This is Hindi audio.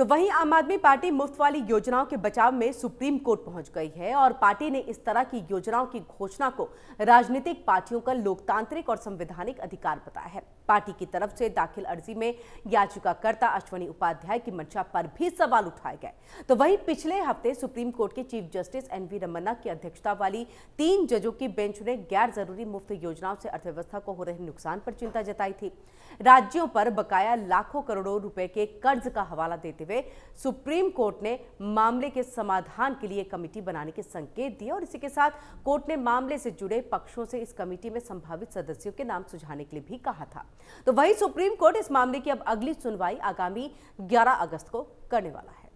तो वहीं आम आदमी पार्टी मुफ्त वाली योजनाओं के बचाव में सुप्रीम कोर्ट पहुंच गई है और पार्टी ने इस तरह की योजनाओं की घोषणा को राजनीतिक पार्टियों का लोकतांत्रिक और संवैधानिक अधिकार बताया है पार्टी की तरफ से दाखिल अर्जी में याचिकाकर्ता अश्वनी उपाध्याय की मंशा पर भी सवाल उठाए गए तो वहीं पिछले हफ्ते सुप्रीम कोर्ट के chief justice N V Ramana की अध्यक्षता वाली तीन जजों की बेंच ने गैर जरूरी मुफ्त योजनाओं से अर्थव्यवस्था को हो रहे नुकसान पर चिंता जताई थी राज्यों पर बकाया लाखों करोड़ों रुपए के कर्ज का हवाला देते हुए हुए सुप्रीम कोर्ट ने मामले के समाधान के लिए कमेटी बनाने के संकेत दिए और इसी के साथ कोर्ट ने मामले से जुड़े पक्षों से इस कमेटी में संभावित सदस्यों के नाम सुझाने के लिए भी कहा था तो वही सुप्रीम कोर्ट इस मामले की अब अगली सुनवाई आगामी ग्यारह अगस्त को करने वाला है